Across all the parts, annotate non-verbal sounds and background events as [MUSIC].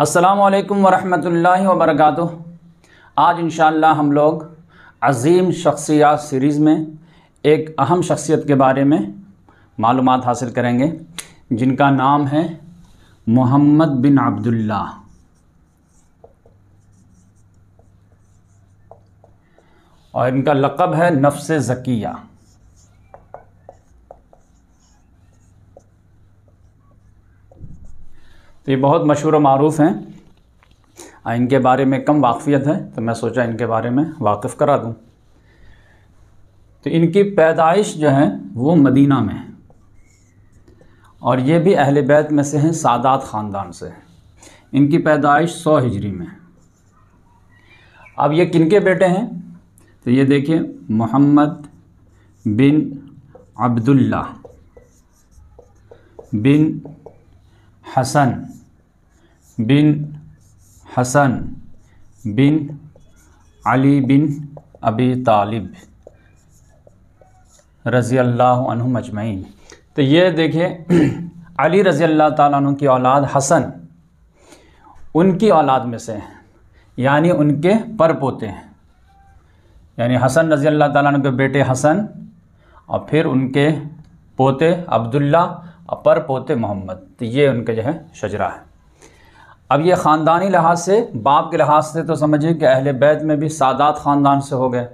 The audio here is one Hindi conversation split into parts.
अस्सलाम वरहमतुल्लाहि वबरकातुह आज इन हम लोग अज़ीम शख्सियात सीरीज़ में एक अहम शख्सियत के बारे में मालूम हासिल करेंगे जिनका नाम है मोहम्मद बिन अब्दुल्ला और इनका लक़ब है नफ्स ज़किया तो ये बहुत मशहूर मरूफ हैं इनके बारे में कम वाकफ़ियत है तो मैं सोचा इनके बारे में वाकफ़ करा दूँ तो इनकी पैदाइश जो है वो मदीना में है और ये भी अहल बैत में से हैं सादात ख़ानदान से इनकी पैदाइश सौ हिजरी में अब ये किनके बेटे हैं तो ये देखिए मोहम्मद बिन अब्दुल्ला बिन हसन बिन हसन बिन अली बिन अबी तालिब रज़ी अल्लाह मजमैन तो ये देखें [CLEARS THROAT] अली रज़ी अल्लाह तु की औलाद हसन उनकी औलाद में से हैं यानी उनके पोते हैं यानी हसन रज़ी अल्लाह तु के बेटे हसन और फिर उनके पोते अब्दुल्ला और पर पोते मोहम्मद तो ये उनके जो है शजरा है अब ये ख़ानदानी लिहाज से बाप के लिहाज से तो समझिए कि अहले बैत में भी सादात ख़ानदान से हो गए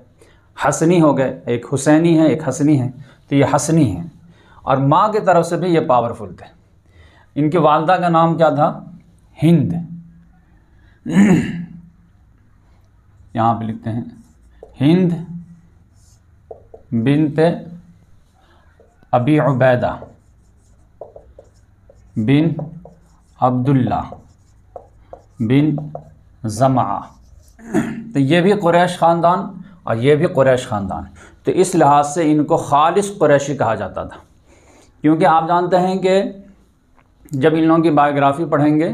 हसनी हो गए एक हुसैनी है एक हसनी है तो ये हसनी है और माँ की तरफ से भी ये पावरफुल थे इनकी वालदा का नाम क्या था हिंद यहाँ पे लिखते हैं हिंद बिनते अबी उबैदा बिन अब्दुल्ला बिन ज़मा तो ये भी क्रैश ख़ानदान और ये भी क्रैश ख़ानदान तो इस लिहाज से इनको खालिश क्रैशी कहा जाता था क्योंकि आप जानते हैं कि जब इन लोगों की बायोग्राफ़ी पढ़ेंगे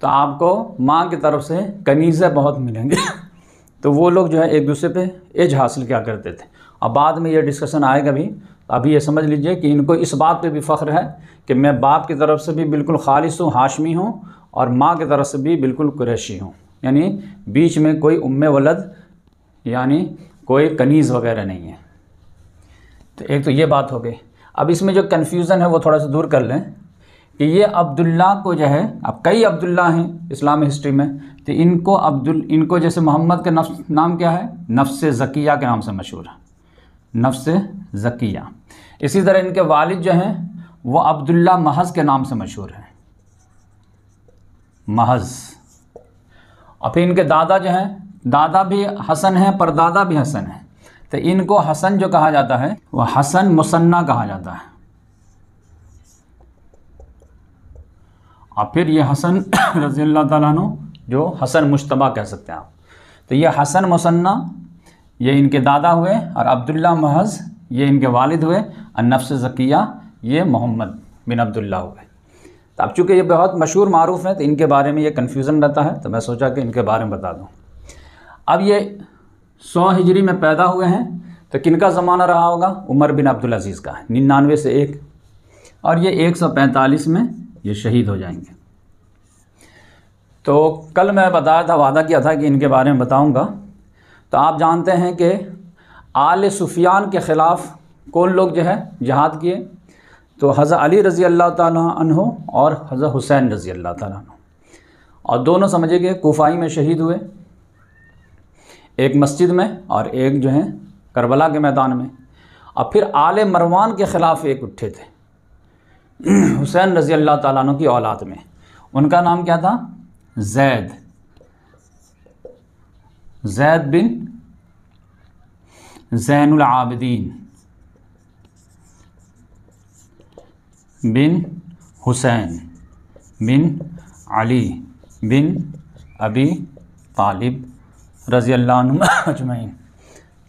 तो आपको माँ की तरफ से कनीज़ें बहुत मिलेंगे [LAUGHS] तो वो लोग जो है एक दूसरे पे एज हासिल क्या करते थे और बाद में ये डिस्कशन आएगा भी तो अभी ये समझ लीजिए कि इनको इस बात पे भी फ़ख्र है कि मैं बाप की तरफ से भी बिल्कुल खालिश हूँ हाशमी हूँ और माँ की तरफ से भी बिल्कुल कुरैशी हों यानी बीच में कोई उम वलद यानी कोई कनीज़ वगैरह नहीं है तो एक तो ये बात हो गई अब इसमें जो कन्फ्यूज़न है वो थोड़ा सा दूर कर लें कि ये अब्दुल्ला को जो है अब कई अब्दुल्ला हैं इस्लाम हिस्ट्री में तो इनको अब्दुल इनको जैसे मोहम्मद का नफ्स नाम क्या है नफ्स ज़किया के नाम से मशहूर है नफ्स ज़किया इसी तरह इनके वालिद जो हैं वो अब्दुल्ला महज के नाम से मशहूर हैं महज और फिर इनके दादा जो हैं दादा भी हसन हैं पर दादा भी हसन हैं तो इनको हसन जो कहा जाता है वह हसन मुसन्ना कहा जाता है और फिर ये हसन रजी अल्लाह तु जो हसन मुशतबा कह सकते हैं आप तो ये हसन मुसन्ना ये इनके दादा हुए और अब्दुल्ला महज ये इनके वालिद हुए और नफ्स जकिया ये मोहम्मद बिन अब्दुल्ला हुए तो अब चूँकि ये बहुत मशहूर मरूफ़ हैं तो इनके बारे में ये कन्फ्यूज़न रहता है तो मैं सोचा कि इनके बारे में बता दूँ अब ये सौ हिजरी में पैदा हुए हैं तो किन का ज़माना रहा होगा उमर बिन अब्दुल अज़ीज़ का निन्यानवे से एक और ये 145 में ये शहीद हो जाएंगे तो कल मैं बताया था वादा किया था कि इनके बारे में बताऊंगा तो आप जानते हैं कि आल सुफियान के ख़िलाफ़ कौन लोग जो है जहाद किए तो हज़र अली रज़ी अल्लाह तहो और हज़र हुसैन रज़ी अल्लाह तहो और दोनों समझे गए कोफाई में शहीद हुए एक मस्जिद में और एक जो है करबला के मैदान में और फिर आले मरवान के ख़िलाफ़ एक उठे थे हुसैन रज़ी अल्लाह तहों की औलाद में उनका नाम क्या था जैद जैद बिन जैनआबदीन बिन हुसैन बिन अली बिन अबी तालिब रज़ी अल्लाजमैन [LAUGHS] अजमैन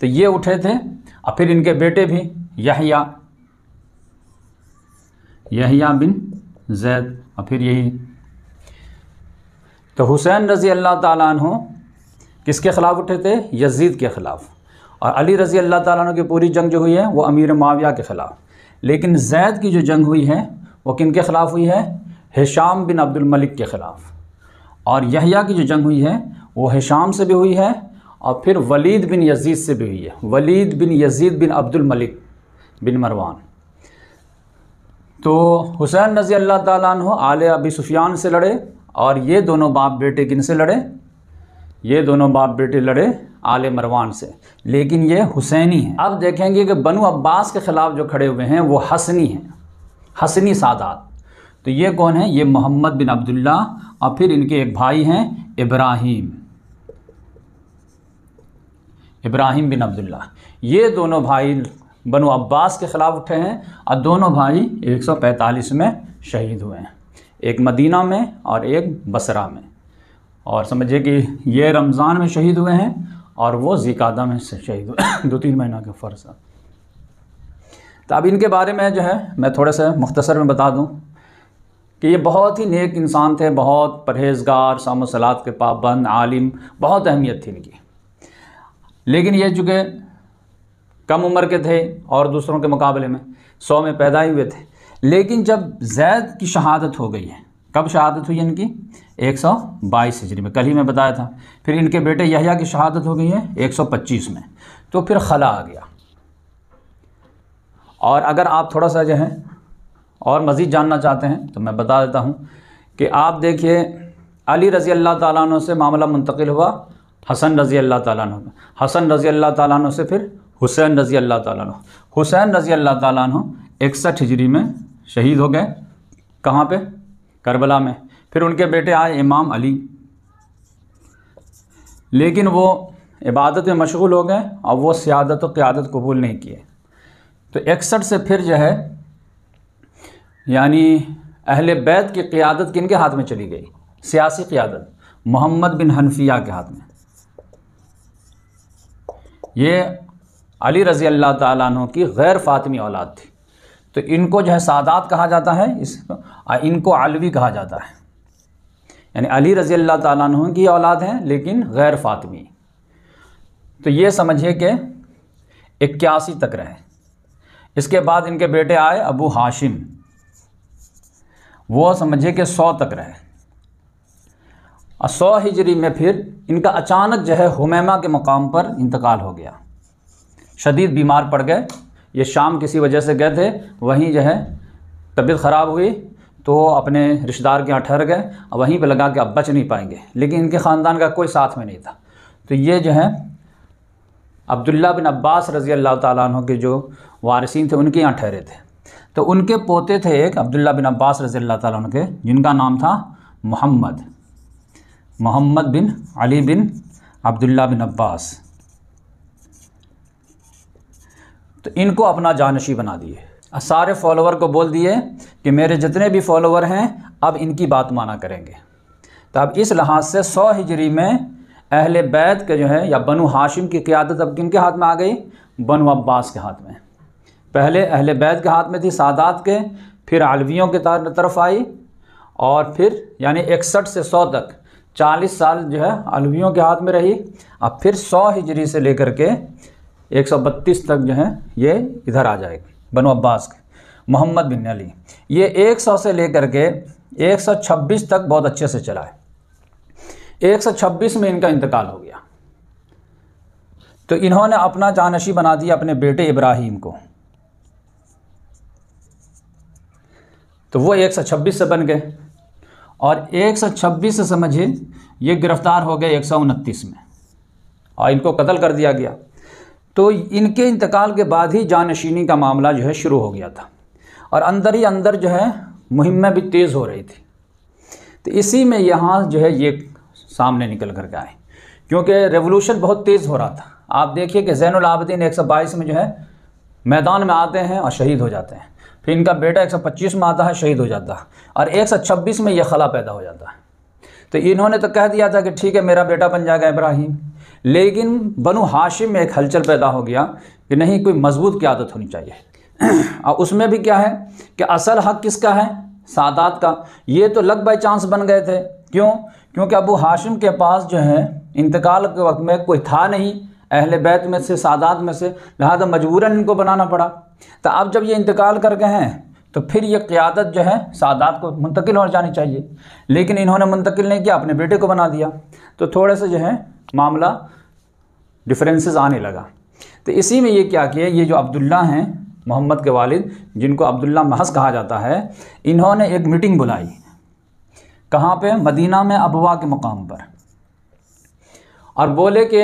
तो ये उठे थे और फिर इनके बेटे भी यहिया यहिया बिन जैद और फिर यही तो हुसैन रज़ी अल्लाह तु किसके ख़िलाफ़ उठे थे यजीद के ख़िलाफ़ और अली रज़ी अल्लाह तु की पूरी जंग जो हुई है वो अमीर माविया के ख़िलाफ़ लेकिन जैद की जो जंग हुई है वो किन के ख़िलाफ़ हुई है हिशाम बिन अब्दुल मलिक के ख़िलाफ़ और यहिया की जो जंग हुई है वो हिशाम से भी हुई है और फिर वलीद बिन यजीद से भी हुई है Walid bin Yazid bin Abdul Malik bin Marwan तो हुसैन रज़ी अल्लाह तु आले अबी सुफियान से लड़े और ये दोनों बाप बेटे किन से लड़े ये दोनों बाप बेटे लड़े आले मरवान से लेकिन ये हुसैनी है अब देखेंगे कि बनु अब्बास के ख़िलाफ़ जो खड़े हुए हैं वो हसनी हैं हसनी सादात तो ये कौन है ये मोहम्मद बिन अब्दुल्ला और फिर इनके एक भाई हैं इब्राहिम इब्राहिम बिन अब्दुल्ला ये दोनों भाई बनु अब्बास के ख़िलाफ़ उठे हैं और दोनों भाई 145 में शहीद हुए हैं एक मदीना में और एक बसरा में और समझिए कि ये रमज़ान में शहीद हुए हैं और वो जिकादा में शहीद [COUGHS] दो तीन महीना के फ़र्ज है तो अब इनके बारे में जो है मैं थोड़ा सा मुख्तसर में बता दूँ कि ये बहुत ही नेक इंसान थे बहुत परहेजगार सामो सलात के पाबंद आलिम बहुत अहमियत थी इनकी लेकिन ये चूँकि कम उम्र के थे और दूसरों के मुकाबले में सौ में पैदा ही हुए थे लेकिन जब जैद की शहादत हो गई है कब शहादत हुई इनकी एक सौ बाईस हिजरी में कल ही मैं बताया था फिर इनके बेटे यहया की शहादत हो गई है एक सौ पच्चीस में तो फिर खला आ गया और अगर आप थोड़ा सा जो है और मज़ीद जानना चाहते हैं तो मैं बता देता हूँ कि आप देखिए अली रज़ी अल्लाह तु से मामला मुंतकिल हुआ हसन रज़ी अल्लाह ताली हसन रज़ी अल्लाह ताली से फिर हुसैन रज़ी अल्लाह ताली हुसैन रज़ी अल्लाह ताली इकसठ हिजरी में शहीद हो गए कहाँ पे करबला में फिर उनके बेटे आए इमाम अली लेकिन वो इबादत में मशगूल हो गए और वो सियादत और क़्यादत कबूल नहीं किए तो इकसठ से फिर जो है यानी अहल बैत की क़्यादत किन के हाथ में चली गई सियासी क़्यादत मोहम्मद बिन हनफिया के हाथ में ये अली रज़ी अल्लाह तु की गैर फ़ातिमी औलाद थी तो इनको जो है सादात कहा जाता है इस इनको आलवी कहा जाता है यानी अली रज़ी अल्लाह तु की औलाद हैं लेकिन गैर फ़ातमी तो ये समझिए कि इक्यासी तक रहे इसके बाद इनके बेटे आए अबू हाशिम वो समझिए कि सौ तक रहे और सौ हिजरी में फिर इनका अचानक जो है हुमैमा के मकाम पर इंतकाल हो गया शदीद बीमार पड़ गए ये शाम किसी वजह से गए थे वहीं जो है तबीयत ख़राब हुई तो अपने रिश्तेदार के यहाँ ठहर गए और वहीं पे लगा कि अब बच नहीं पाएंगे लेकिन इनके ख़ानदान का कोई साथ में नहीं था तो ये जो है अब्दुल्ला बिन अब्बास रज़ी अल्लाह तु के जो वारसिन थे उनके यहाँ ठहरे थे तो उनके पोते थे एक अब्दुल्ला बिन अब्बास रज़ी अल्लाह तु के जिनका नाम था मोहम्मद मोहम्मद बिन अली बिन अब्दुल्ला बिन अब्बास तो इनको अपना जानशी बना दिए सारे फॉलोवर को बोल दिए कि मेरे जितने भी फॉलोवर हैं अब इनकी बात माना करेंगे तो अब इस लिहाज से सौ हिजरी में अहल बैत के जो है या बनु हाशिम की क़्यादत अब किन के हाथ में आ गई बनु अब्बास के हाथ में पहले अहल बैत के हाथ में थी सादात के फिर आलवियों के तरफ आई और फिर यानी इकसठ से सौ तक चालीस साल जो है अलवियों के हाथ में रही अब फिर सौ हिजरी से लेकर के एक सौ बत्तीस तक जो है ये इधर आ जाएगी बनो अब्बास के मोहम्मद बिन अली ये 100 से लेकर के 126 तक बहुत अच्छे से चला है 126 में इनका इंतकाल हो गया तो इन्होंने अपना जानशी बना दिया अपने बेटे इब्राहिम को तो वो 126 से बन गए और 126 से समझिए ये गिरफ़्तार हो गए एक में और इनको कत्ल कर दिया गया तो इनके इंतकाल के बाद ही जानशीनी का मामला जो है शुरू हो गया था और अंदर ही अंदर जो है मुहिमें भी तेज़ हो रही थी तो इसी में यहाँ जो है ये सामने निकल कर के आए क्योंकि रेवोल्यूशन बहुत तेज़ हो रहा था आप देखिए कि जैन अलाबद्दीन एक में जो है मैदान में आते हैं और शहीद हो जाते हैं फिर इनका बेटा 125 में आता है शहीद हो जाता है और 126 में यह खला पैदा हो जाता है तो इन्होंने तो कह दिया था कि ठीक है मेरा बेटा बन जाएगा इब्राहिम लेकिन बनु हाशिम में एक हलचल पैदा हो गया कि नहीं कोई मजबूत की आदत होनी चाहिए [CLEARS THROAT] और उसमें भी क्या है कि असल हक किसका है सादात का ये तो लग बाई चांस बन गए थे क्यों क्योंकि अबू हाशिम के पास जो है इंतकाल के वक्त में कोई था नहीं अहल बैत में से सादात में से लिहाजा मजबूरन इनको बनाना पड़ा तो अब जब ये इंतकाल कर गए हैं तो फिर ये क़्यादत जो है सादात को मुंतकिल हो जानी चाहिए लेकिन इन्होंने मुंतकिल नहीं किया अपने बेटे को बना दिया तो थोड़े से जो है मामला डिफरेंसेस आने लगा तो इसी में ये क्या किया ये जो अब्दुल्ला हैं मोहम्मद के वालिद जिनको अब्दुल्ला महस कहा जाता है इन्होंने एक मीटिंग बुलाई कहाँ पर मदीना में अबवा के मकाम पर और बोले कि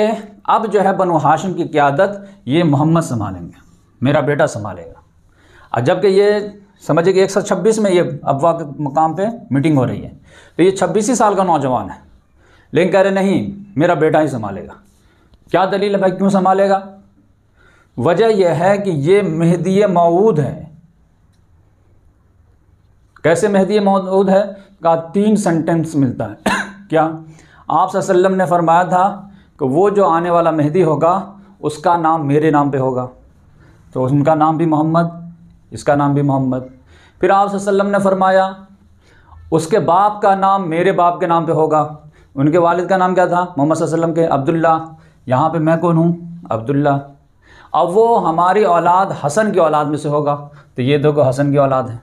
अब जो है बनो हाशिम की क्यादत ये मोहम्मद संभालेंगे मेरा बेटा संभालेगा और जबकि ये समझिए कि 126 में ये अबवा के मकाम पे मीटिंग हो रही है तो ये छब्बीस ही साल का नौजवान है लेकिन कह रहे नहीं मेरा बेटा ही संभालेगा क्या दलील है भाई क्यों संभालेगा वजह यह है कि ये मेहदी मऊद है कैसे मेहदी मऊद है का तीन सेंटेंस मिलता है [COUGHS] क्या आप सल्लम ने फरमाया था कि वो जो आने वाला मेहदी होगा उसका नाम मेरे नाम पे होगा तो उनका नाम भी मोहम्मद इसका नाम भी मोहम्मद फिर आप ने फरमाया उसके बाप का नाम मेरे बाप के नाम पे होगा उनके वालिद का नाम क्या था मोहम्मद वसल्लम के अब्दुल्ला यहाँ पे मैं कौन हूँ अब्दुल्ला अब वो हमारी औलाद हसन की औलाद में से होगा तो ये देखो हसन की औलाद है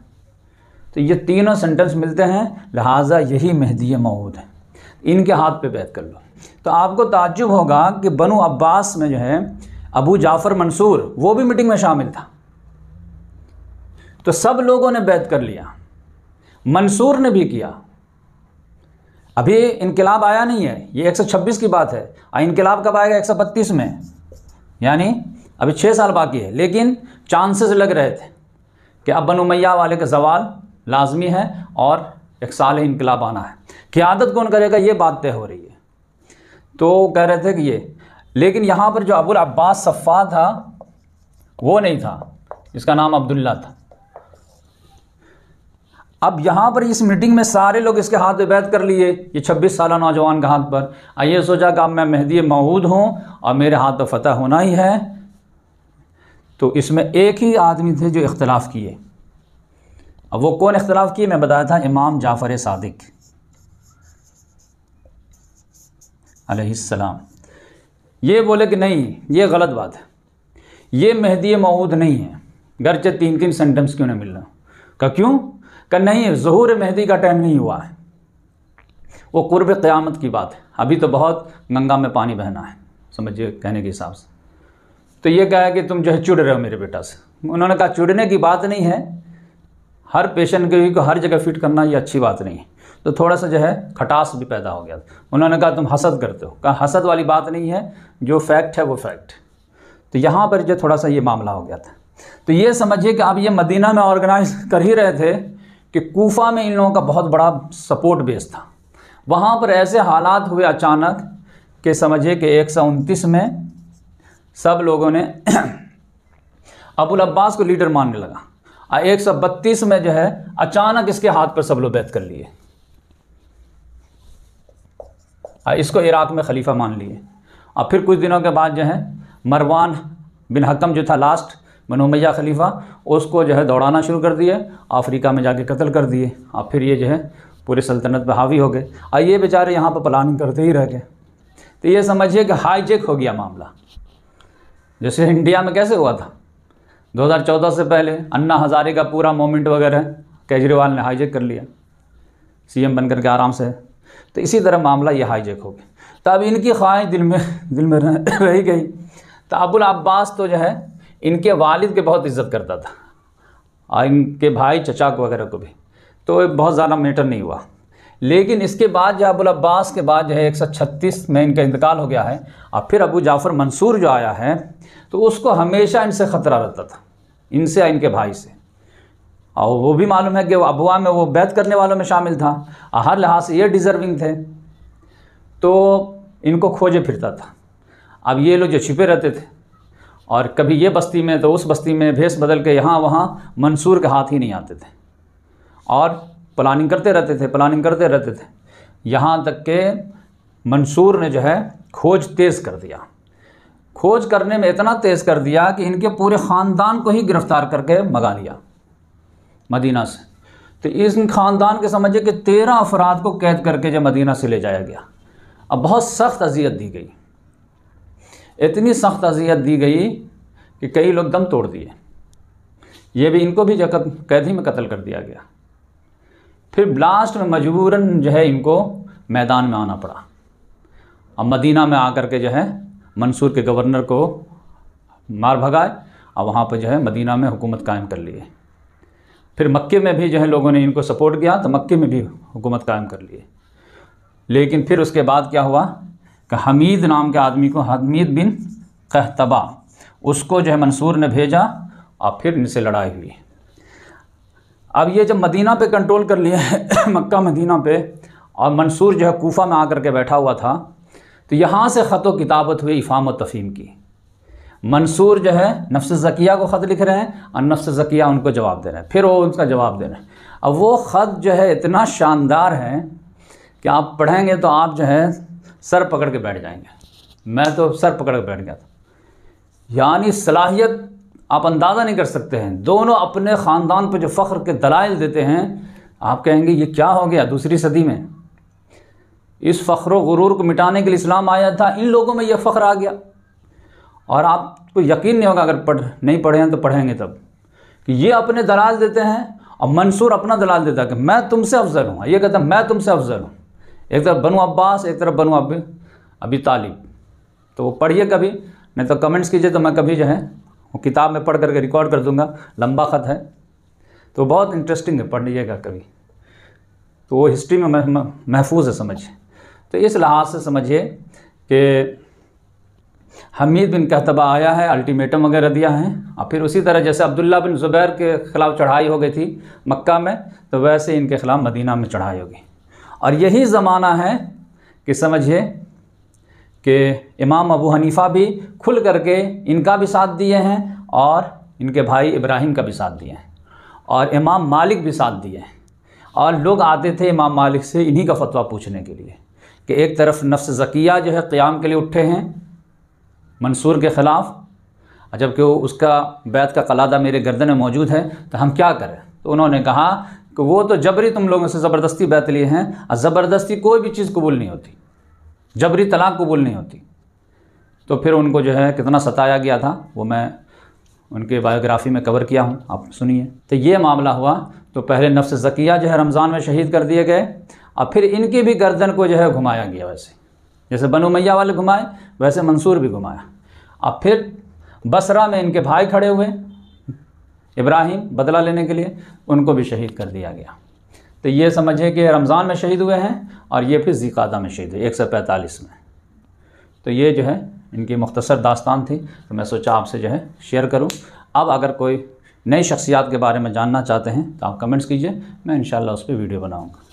तो ये तीनों सेंटेंस मिलते हैं लिहाजा यही मेहदी मऊद है इनके हाथ पे बैत कर लो तो आपको ताजुब होगा कि बनु अब्बास में जो है अबू जाफ़र मंसूर वो भी मीटिंग में शामिल था तो सब लोगों ने बैत कर लिया मंसूर ने भी किया अभी इनकलाब आया नहीं है ये 126 की बात है और इनकलाब कब आएगा 132 में यानी अभी छः साल बाकी है लेकिन चांसेस लग रहे थे कि अब बन वाले का जवाल लाजमी है और एक साल ही इनकलाब आना है क्यादत कौन करेगा ये बात तय हो रही है तो कह रहे थे कि ये लेकिन यहाँ पर जो अबुल अब्बास सफ़ा था वो नहीं था इसका नाम अब्दुल्ला था अब यहाँ पर इस मीटिंग में सारे लोग इसके हाथ पे बैत कर लिए ये 26 साल नौजवान के हाथ पर आइए सोचा कि अब मैं मेहदी महूद हूँ और मेरे हाथ पर फतह होना ही है तो इसमें एक ही आदमी थे जो इख्तलाफ किए अब वो कौन इख्तलाफ किए मैं बताया था इमाम जाफ़र सादिक सलाम ये बोले कि नहीं ये गलत बात है ये मेहदी महूद नहीं है चे तीन तीन सेंटेंस क्यों नहीं मिल रहा का क्यों कि नहीं जहूर मेहदी का टाइम नहीं हुआ है वो कुर्ब क़्यामत की बात है अभी तो बहुत गंगा में पानी बहना है समझिए कहने के हिसाब से तो ये कहा कि तुम जो है चुड़ रहे हो मेरे बेटा से उन्होंने कहा चुड़ने की बात नहीं है हर पेशेंट के को हर जगह फिट करना ये अच्छी बात नहीं है तो थोड़ा सा जो है खटास भी पैदा हो गया उन्होंने कहा तुम हसद करते हो कहा हसद वाली बात नहीं है जो फैक्ट है वो फैक्ट तो यहाँ पर जो थोड़ा सा ये मामला हो गया था तो ये समझिए कि आप ये मदीना में ऑर्गेनाइज कर ही रहे थे कि कोफा में इन लोगों का बहुत बड़ा सपोर्ट बेस था वहाँ पर ऐसे हालात हुए अचानक के समझिए कि एक में सब लोगों ने [CLEARS THROAT] अबुल अब्बास को लीडर मानने लगा और एक में जो है अचानक इसके हाथ पर सब लोग बैत कर लिए इसको इराक में खलीफा मान लिए और फिर कुछ दिनों के बाद जो है मरवान बिन हकम जो था लास्ट बनोमैया खलीफा उसको जो है दौड़ाना शुरू कर दिया अफ्रीका में जाके कत्ल कर दिए और फिर ये जो है पूरे सल्तनत पर हावी हो गए और ये बेचारे यहाँ पर प्लानिंग करते ही रह गए तो ये समझिए कि हाईजेक हो गया मामला जैसे इंडिया में कैसे हुआ था 2014 से पहले अन्ना हज़ारे का पूरा मोमेंट वगैरह केजरीवाल ने हाईजेक कर लिया सीएम बनकर के आराम से तो इसी तरह मामला ये हाईजेक हो गया तो अब इनकी ख्वाहिश दिल में दिल में रह, गई तो अबुल अब्बास तो जो है इनके वालिद के बहुत इज्जत करता था और इनके भाई चचा को वगैरह को भी तो बहुत ज़्यादा मैटर नहीं हुआ लेकिन इसके बाद जो अबुल अब्बास के बाद जो है एक सौ छत्तीस में इनका इंतकाल हो गया है और फिर अबू जाफ़र मंसूर जो आया है तो उसको हमेशा इनसे ख़तरा रहता था इनसे या इनके भाई से और वो भी मालूम है कि अबुआ में वो बैत करने वालों में शामिल था हर लिहाज से ये डिज़र्विंग थे तो इनको खोजे फिरता था अब ये लोग जो छिपे रहते थे और कभी ये बस्ती में तो उस बस्ती में भेस बदल के यहाँ वहाँ मंसूर के हाथ ही नहीं आते थे और प्लानिंग करते रहते थे प्लानिंग करते रहते थे यहाँ तक के मंसूर ने जो है खोज तेज़ कर दिया खोज करने में इतना तेज़ कर दिया कि इनके पूरे ख़ानदान को ही गिरफ़्तार करके मंगा लिया मदीना से तो इस ख़ानदान के समझिए कि तेरह अफराद को कैद करके जो मदीना से ले जाया गया अब बहुत सख्त अजियत दी गई इतनी सख्त अजियत दी गई कि कई लोग दम तोड़ दिए ये भी इनको भी कैदी में कत्ल कर दिया गया फिर ब्लास्ट में मजबूरन जो है इनको मैदान में आना पड़ा अब मदीना में आकर के जो है मंसूर के गवर्नर को मार भगाए और वहाँ पर जो है मदीना में हुकूमत कायम कर लिए फिर मक्के में भी जो है लोगों ने इनको सपोर्ट किया तो मक्के में भी हुकूमत कायम कर लिए लेकिन फिर उसके बाद क्या हुआ कि हमीद नाम के आदमी को हमीद बिन कहतबा उसको जो है मंसूर ने भेजा और फिर इनसे लड़ाई हुई अब ये जब मदीना पे कंट्रोल कर लिया है [COUGHS] मक्का मदीना पे और मंसूर जो है कोफा में आकर के बैठा हुआ था तो यहाँ से ख़त व किताबत हुई इफ़ाम तफ़ीम की मंसूर जो है नफ्स ज़किया को ख़त लिख रहे हैं और नफ्स ज़किया उनको जवाब दे रहे हैं फिर वो उनका जवाब दे रहे हैं अब वो ख़त जो है इतना शानदार है कि आप पढ़ेंगे तो आप जो है सर पकड़ के बैठ जाएंगे मैं तो सर पकड़ के बैठ गया था यानी सलाहियत आप अंदाज़ा नहीं कर सकते हैं दोनों अपने ख़ानदान पर जो फ़ख्र के दलाइल देते हैं आप कहेंगे ये क्या हो गया दूसरी सदी में इस फ़ख्र गुरूर को मिटाने के लिए इस्लाम आया था इन लोगों में यह फ़ख्र आ गया और आपको यकीन नहीं होगा अगर पढ़ नहीं पढ़े हैं तो पढ़ेंगे तब कि ये अपने दलाल देते हैं और मंसूर अपना दलाल देता है कि मैं तुमसे अफजल हूँ ये कहता मैं तुमसे अफजल हूँ एक तरफ बनो अब्बास एक तरफ बनो अब अभी तालिब तो वो पढ़िए कभी नहीं तो कमेंट्स कीजिए तो मैं कभी जो है वो किताब में पढ़ करके रिकॉर्ड कर दूंगा लंबा ख़त है तो बहुत इंटरेस्टिंग है पढ़ लीजिएगा कभी तो वो हिस्ट्री में महफूज है समझिए तो इस लिहाज से समझिए कि हमीद बिन कहतबा आया है अल्टीमेटम वगैरह दिया है और फिर उसी तरह जैसे अब्दुल्ला बिन ज़ुबैर के ख़िलाफ़ चढ़ाई हो गई थी मक्का में तो वैसे इनके ख़िलाफ़ मदीना में चढ़ाई होगी और यही ज़माना है कि समझिए कि इमाम अबू हनीफ़ा भी खुल करके इनका भी साथ दिए हैं और इनके भाई इब्राहिम का भी साथ दिए हैं और इमाम मालिक भी साथ दिए हैं और लोग आते थे इमाम मालिक से इन्हीं का फतवा पूछने के लिए कि एक तरफ नफ्स ज़किया जो है क़्याम के लिए उठे हैं मंसूर के ख़िलाफ़ जबकि उसका बैत का कलादा मेरे गर्दन में मौजूद है तो हम क्या करें तो उन्होंने कहा कि वो तो जबरी तुम लोगों से ज़बरदस्ती बैत लिए हैं और ज़बरदस्ती कोई भी चीज़ कबूल नहीं होती जबरी तलाक कबूल नहीं होती तो फिर उनको जो है कितना सताया गया था वो मैं उनके बायोग्राफी में कवर किया हूँ आप सुनिए तो ये मामला हुआ तो पहले नफ्स जकिया जो है रमज़ान में शहीद कर दिए गए और फिर इनकी भी गर्दन को जो है घुमाया गया वैसे जैसे बनु मैया वाले घुमाए वैसे मंसूर भी घुमाया अब फिर बसरा में इनके भाई खड़े हुए इब्राहिम बदला लेने के लिए उनको भी शहीद कर दिया गया तो ये समझिए कि रमज़ान में शहीद हुए हैं और ये फिर ज़िकादा में शहीद हुए एक सौ पैंतालीस में तो ये जो है इनकी मुख्तसर दास्तान थी तो मैं सोचा आपसे जो है शेयर करूँ अब अगर कोई नई शख्सियात के बारे में जानना चाहते हैं तो आप कमेंट्स कीजिए मैं इन उस पर वीडियो बनाऊँगा